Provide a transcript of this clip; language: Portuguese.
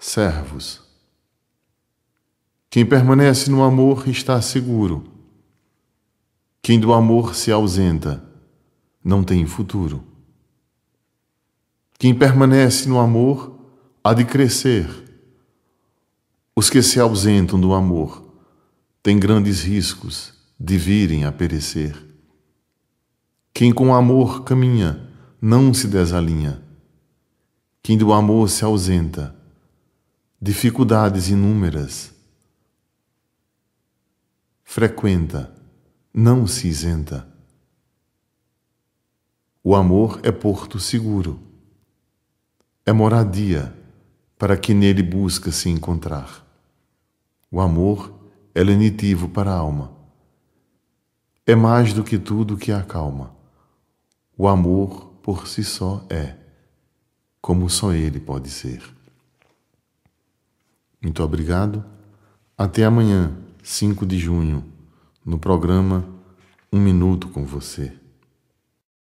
servos. Quem permanece no amor está seguro. Quem do amor se ausenta não tem futuro. Quem permanece no amor há de crescer. Os que se ausentam do amor têm grandes riscos de virem a perecer. Quem com amor caminha não se desalinha. Quem do amor se ausenta, dificuldades inúmeras. Frequenta, não se isenta. O amor é porto seguro, é moradia para quem nele busca se encontrar. O amor é lenitivo para a alma. É mais do que tudo que acalma. O amor por si só é, como só ele pode ser. Muito obrigado. Até amanhã, 5 de junho, no programa Um Minuto com Você.